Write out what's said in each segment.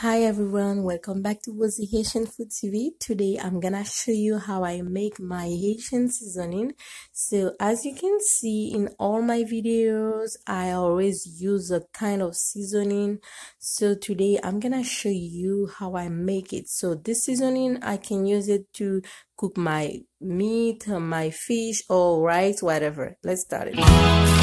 Hi everyone, welcome back to Wozy Haitian Food TV. Today I'm gonna show you how I make my Haitian seasoning. So as you can see in all my videos, I always use a kind of seasoning. So today I'm gonna show you how I make it. So this seasoning, I can use it to cook my meat, my fish, or rice, whatever. Let's start it.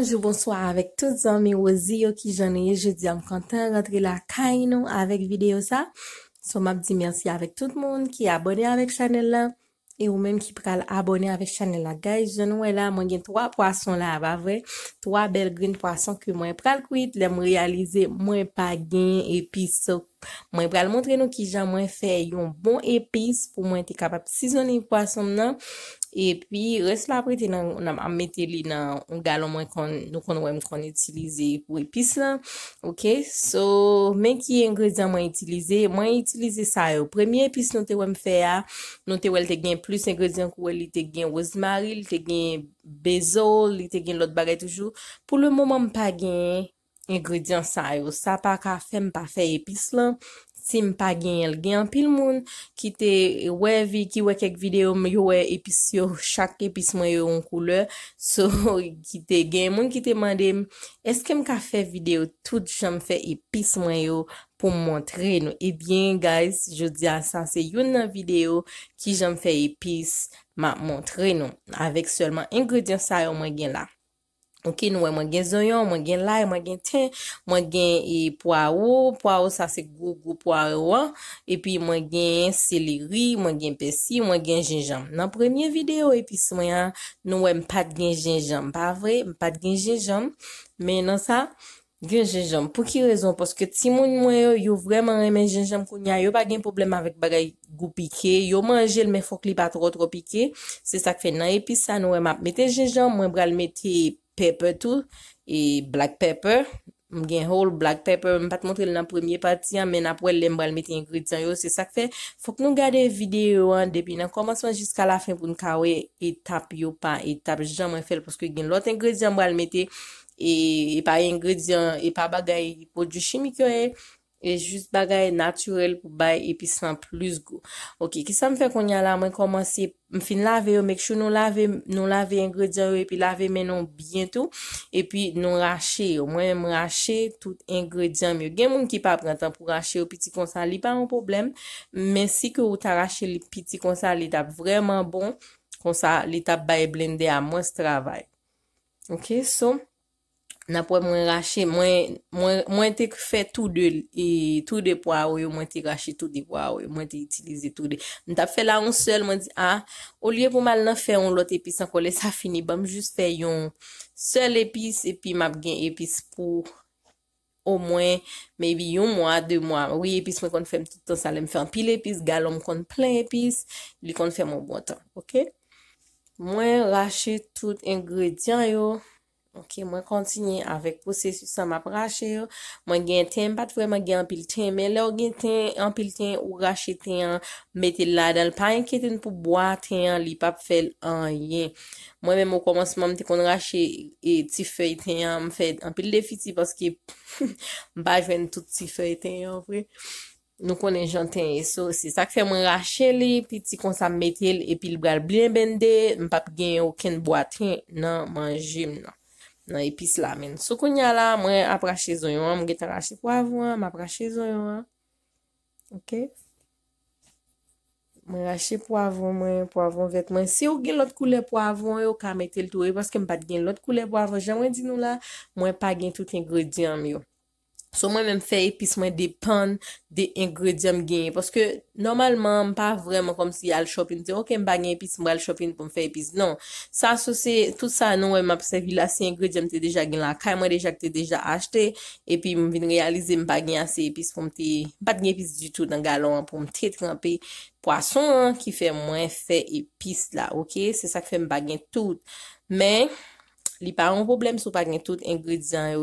Jou bonsoy avèk tout zon mi wòzi yo ki jenye je di anm kantan rentre la kain nou avèk video sa. Sou map di mersi avèk tout moun ki abone avèk chanel la. E ou menm ki pral abone avèk chanel la. Guys, jenye wè la mwen gen 3 poason la avè, 3 belgrin poason ki mwen pral kwit. Lè mwen realize mwen pa gen epi sok. Mwen pral montre nou ki jan mwen fe yon bon epis pou mwen te kapap sizoni yon pwason nan. E pi res la apri te nan amete li nan un galon mwen kon nou kon wèm kon etilize pou epis lan. Ok, so men ki engrezyan mwen etilize, mwen etilize sa yo. Premye epis nou te wèm fe a, nou te wèl te gen plus engrezyan kou wèl, li te gen rosemary, li te gen bezol, li te gen lot bagay toujou. Pou lè mwen mwen pa gen... ingredient sa yo sa pa ka fe m pa fe epis lan se m pa gen el gen pil moun ki te wevi ki we kek video mi yo we epis yo chak epis mayo yon koule so ki te gen moun ki te mandem eske m ka fe video tout jom fe epis mayo pou montre nou e eh bien guys, jo di a sa se yon nan video ki jom fe epis ma montre nou avek solman ingredient sa yo man gen la Ok, nou wè mwen gen zoyon, mwen gen lay, mwen gen ten, mwen gen e, poua ou, poua ou sa se gwo gwo poua ou an, epi mwen gen seli ri, mwen gen pesi, mwen gen jenjam. Nan premyè videyo, epi sou mwen an, nou wè m pat gen jenjam. Pa vre, m pat gen jenjam, men nan sa, gen jenjam. Pou ki rezon, poske ti moun mwen yo, yo vreman remen jenjam kounya, yo pa gen problem avik bagay gwo pike, yo manje l men fok li pat ro tro pike, se sa kfe nan, epi sa nou wè m ap meten jenjam, mwen bral meten epi, pepe tou e blak pepe m gen hol blak pepe m pat montre nan premye pati an men ap wèl lem wèl meti ingrediyan yo se sak fe fok nou gade video an depi nan komansman jiska la fin pou nou kawe etap yo pa etap jaman fel poske gen lot ingrediyan wèl meti e, e pa ingrediyan e pa bagay pou di chimik yo e E jist bagay naturel pou bay epi san plus go. Ok, ki sa m fe kon yalaman koman si m fin lave yo, mek chou nou lave, nou lave engredyan yo epi lave menon bientou. E pi nou rache yo, mwen m rache tout engredyan yo. Gen moun ki pa prentan pou rache yo piti konsa li pa yon problem. Men si ke ou ta rache li piti konsa li tap vreman bon, konsa li tap baye blende a mwen se travay. Ok, so... Na pou mwen rache, mwen te fè tou de e, pwa ou yo, mwen te rache tou de pwa ou yo, mwen te itilize tou de. Nta fè la an sel, mwen di, a, ah, ou liye pou mal nan fè an lot epis, an kolè sa fini, bam jist fè yon sel epis, epi map gen epis pou ou mwen, mebi yon mwa, de mwa. Ouye, epis mwen kon fèm tout an salem fèm, pi l'epis galon kon plen epis, li kon fèm an bon bwotan, ok? Mwen rache tout ingredyen yo. Ok, mwen kontinye avèk prosesu sa map rache yo. Mwen gen ten, pat vwè mwen gen anpil ten. Men lò gen ten, anpil ten, ou rache ten, metel la dal. Pa enketen pou bwa ten, li pap fel an yen. Mwen men mwen komanseman te kon rache e ti fey ten, anpil defi ti. Paske mba jwen tout ti fey ten yo vwe. Nou konen jante enso. Se sak fe mwen rache li, pi ti konsa metel, epil bral blen bende. M pap gen oken bwa ten, nan man jim nan. nan epis la men. Sou konya la, mwen apra che zon yo an, mwen get an apra che zon yo an, mwen apra che zon yo an, ok? Mwen apra che po avon mwen, po avon vet mwen. Se ou gen lot koule po avon yo, ka metel tou e, paske mbat gen lot koule po avon, janwen di nou la, mwen pa gen tout engredianm yo. So mwen mwen fè epis mwen depan de engredyam gen. Paske normalman mwen pa vreman kom si al shopin. Te ok mwen bagnen epis mwen al shopin pou mwen fè epis. Non, sa sou se tout sa nou mwen mwen apsevi la se engredyam te deja gen la kaj mwen deja te deja achete. E pi mwen vin realize mwen bagnen ase epis pou mwen te bat gen epis du tout nan galon. Pou mwen te trempi poason ki fè mwen fè epis la. Ok, se sa fè mwen bagnen tout. Men, Li pa an problem sou pa gen tout ingredient yo.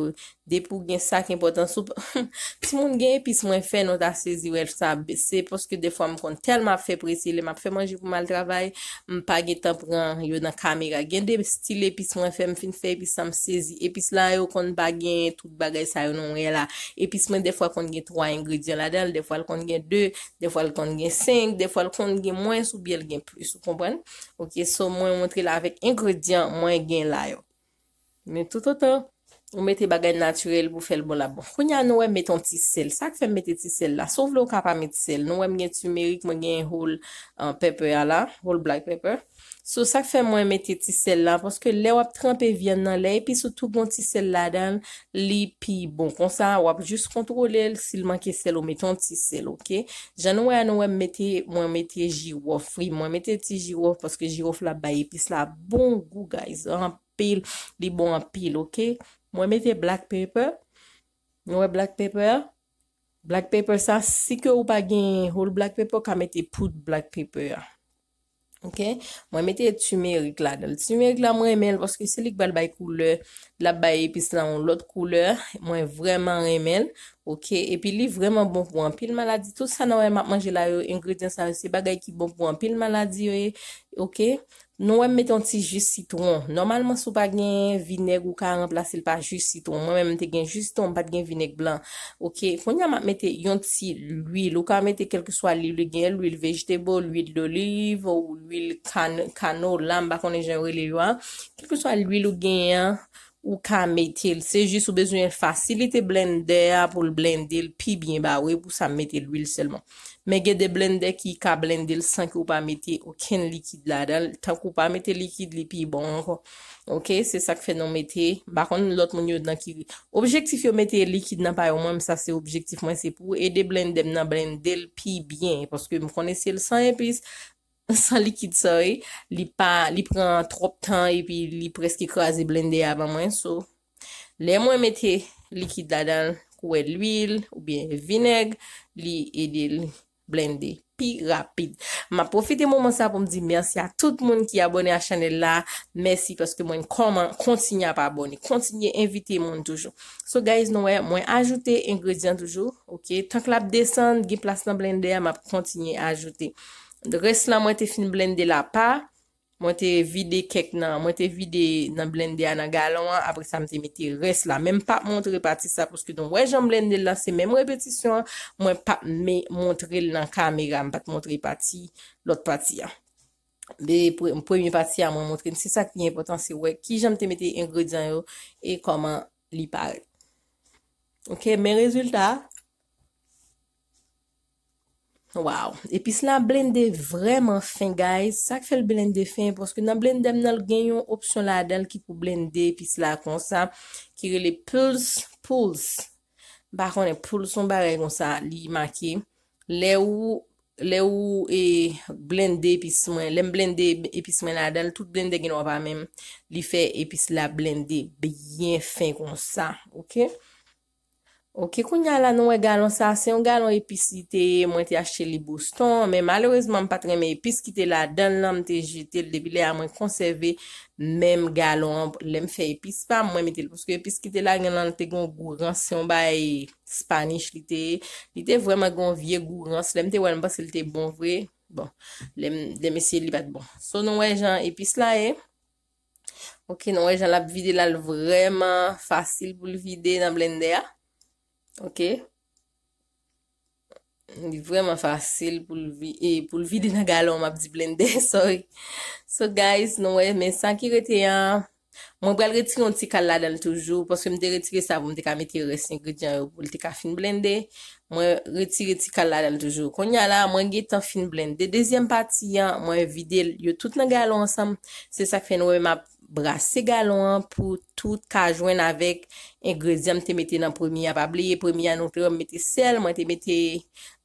De pou gen sak important sou. Pis moun gen epis mwen fe nou ta sezi ou el sa bese. Poske defo m kon tel m ap fe presi. Le m ap fe manji pou mal travay. M pa gen tan pran yo nan kamera. Gen de stile pis mwen fe m fin fe pis sa m sezi. Epis la yo kon bagen tout bagay sa yo nou e la. Epis men defo kon gen 3 ingredient la del. Defo al kon gen 2. Defo al kon gen 5. Defo al kon gen mwen sou biel gen plus. Sou kompwen? Ok, sou mwen montre la vek ingredient mwen gen la yo. Men toutotan, ou mette bagay naturel pou fel bon la bon. Kounya nou em metton ti sel. Sak fèm mette ti sel la. Sov lou kap a met ti sel. Nou em gen tumerik, men gen whole euh, pepper ya la. Whole black pepper. Sou sak fe mwen mette ti sel la. Poske le wap trempi vyen nan le. Epi sou tou bon ti sel la dan. Li pi bon konsa wap. Jus kontrole si l manke sel ou mette ton ti sel. Ok. Jan wè an wè mette mwen mette jirouf. Wè mwen mette ti jirouf. Poske jirouf la baye. Epi sla bon gou guys. An pil li bon an pil. Ok. Mwen mette black pepper. Mwen wè black pepper. Black pepper sa. Si ke ou pa gen whole black pepper. Ka mette put black pepper ya. Ok, mwen mette e tumerik la. Nel tumerik la mwen remel, pwoske selik bal bay koule, lab bay, pis la mwen lot koule, mwen vwèman remel. Ok, epi li vreman bon pou an pil maladi. Tout sa nan wè m ap manje la yo yon kretin san yon se bagay ki bon pou an pil maladi yo e. Ok, nou wè m meton ti jisiton. Normalman sou pa gen vinèk ou ka remplase l pa jisiton. M wè m te gen jisiton, pa gen vinèk blan. Ok, fon yon m ap meten yon ti lwil ou ka meten kelke swa lwil gen, lwil vejitebo, lwil loliv, ou lwil kano, lamba konen jen wè li yo an. Kelke swa lwil ou gen yon. Ou ka metel, se jis ou bezwen fasilite blender pou l blendel, pi bien ba we pou sa metel uil selman. Me gede blender ki ka blendel san ki ou pa metel oken likid la dal, tan ki ou pa metel likid li pi bon anko. Ok, se sak fenomen te, bakon lot moun yo dan ki... Objektif yo metel likid nan pa yo mwen, sa se objektif mwen se pou ede blendem nan blendel pi bien. Paske m konese l san yon e pis... San likid sa e, li pa, li pren trop tan e pi li preski kwa zi blende avan mwen. So, le mwen mette likid la dan, kwe l'wil ou bien vineg, li ede l'blende pi rapide. Ma profite moun monsa pou m di mersi a tout moun ki abone a chanel la. Mersi paske mwen konman kontinye ap abone, kontinye invite moun toujou. So guys, nou we, mwen ajoute ingredyen toujou. Ok, tank la ap desen, gen plas nan blende, ma kontinye ajoute. Res la mwen te fin blendela pa, mwen te vide kek nan, mwen te vide nan blendela nan galon, apre sa mwen te mette res la. Mwen pa mwen te repati sa, pweske don wè jan blendela se mwen mwen repetisyon, mwen pa mwen montre nan kameram, mwen pa mwen te repati lot pati ya. Mwen pou mwen pati ya mwen montre, mwen se sa ki nye potansi wè ki jan mwen te mette yon grou diyan yo, e koman li pare. Ok, men rezultat? Waw, epis la blende vremen fin guys, sak fe l blende fin pwoske nan blendem nan gen yon opsyon la del ki pou blende epis la konsa, ki re le puls, puls, bakon e pulson bare konsa li maki, le ou, le ou e blende epis mwen, lem blende epis mwen la del, tout blende gen wap amem, li fe epis la blende byen fin konsa, ok? Ok, kwen jan la nou e galon sa, se yon galon epis li te, mwen te ashe li boston, men maloreseman patremen epis ki te la, dan nan te jite li debile a mwen konserve, men galon, lem fe epis pa, mwen metel, pwoske epis ki te la, gen nan te gon gourans, se yon bay Spanish li te, li te vwema gon vie gourans, lem te wè, mwen pas se li te bon vwe, bon, lem, demesye li pat bon. So nou e jan epis la e, ok, nou e jan la vide lal vwema fasil pou li vide nan blende a, Ok? Ni vreman fasil pou l e, vide nan galon map di blende. Sorry. So guys, nou wey, men san ki rete yon. Mwen brel retire yon ti kal la dal toujou. Poske mte retire sa, mte ka mete yon resingredyan yon pou l te ka fin blende. Mwen retire ti kal la dal toujou. Konya la, mwen getan fin blende. De dezyen pati yon, mwen vide yon tout nan galon ansam. Se sa kfen wey map. Brase galon pou tout ka jwen avik. En gresyam te mette nan premye apabli. Premye anotre om mette sel. Mwen te mette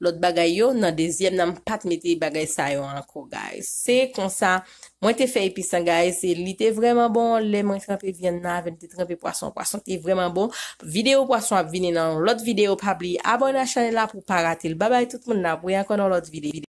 lot bagay yo. Nan dezyem nan pat mette bagay sayon anko guys. Se konsa mwen te fe epi san guys. Se li te vreman bon. Le mwen trape vyen nan. Ve te trape poason. Poason te vreman bon. Video poason ap vinen nan lot video apabli. Abon nan chanel la pou pa ratil. Babay tout moun nan. Pou yankon nan lot video.